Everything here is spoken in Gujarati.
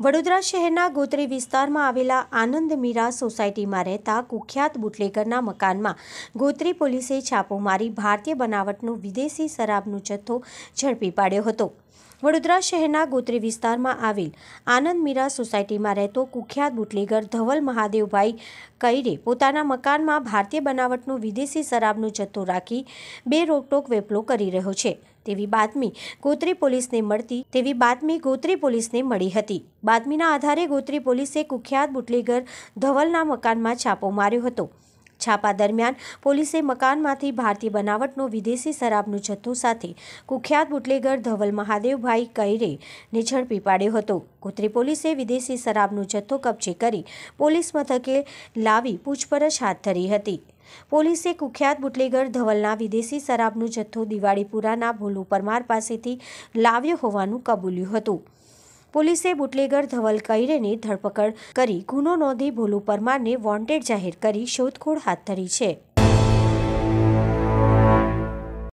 વડોદરા શહેરના ગોત્રી વિસ્તારમાં આવેલા આનંદ મીરા સોસાયટીમાં રહેતા કુખ્યાત બુટલેગરના મકાનમાં ગોત્રી પોલીસે છાપો મારી ભારતીય બનાવટનો વિદેશી શરાબનો જથ્થો ઝડપી પાડ્યો હતો વડોદરા શહેરના ગોત્રી વિસ્તારમાં આવેલ આનંદ મીરા સોસાયટીમાં રહેતો કુખ્યાત બુટલેગર ધવલ મહાદેવભાઈ કૈરે પોતાના મકાનમાં ભારતીય બનાવટનો વિદેશી શરાબનો જથ્થો રાખી બે રોકટોક વેપલો કરી રહ્યો છે તેવી બાતમી ગોત્રી પોલીસને મળતી તેવી બાતમી ગોત્રી પોલીસને મળી હતી બાતમીના આધારે ગોત્રી પોલીસે કુખ્યાત બુટલેગર ધવલના મકાનમાં છાપો માર્યો હતો છાપા દરમિયાન પોલીસે મકાનમાંથી ભારતીય બનાવટનો વિદેશી શરાબનો જથ્થો સાથે કુખ્યાત બુટલેગર ધવલ મહાદેવભાઈ કૈરેને ઝડપી પાડ્યો હતો ગોત્રી પોલીસે વિદેશી શરાબનો જથ્થો કબજે કરી પોલીસ મથકે લાવી પૂછપરછ હાથ ધરી હતી પોલીસે કુખ્યાત બુટલેગર ધવલના વિદેશી શરાબનો જથ્થો દિવાળીપુરાના ભોલુ પરમાર પાસેથી લાવ્યો હોવાનું કબૂલ્યું હતું પોલીસે બુટલેગર ધવલ કૈરેની ધરપકડ કરી ગુનો નોંધી ભોલુ પરમારને વોન્ટેડ જાહેર કરી શોધખોળ હાથ ધરી છે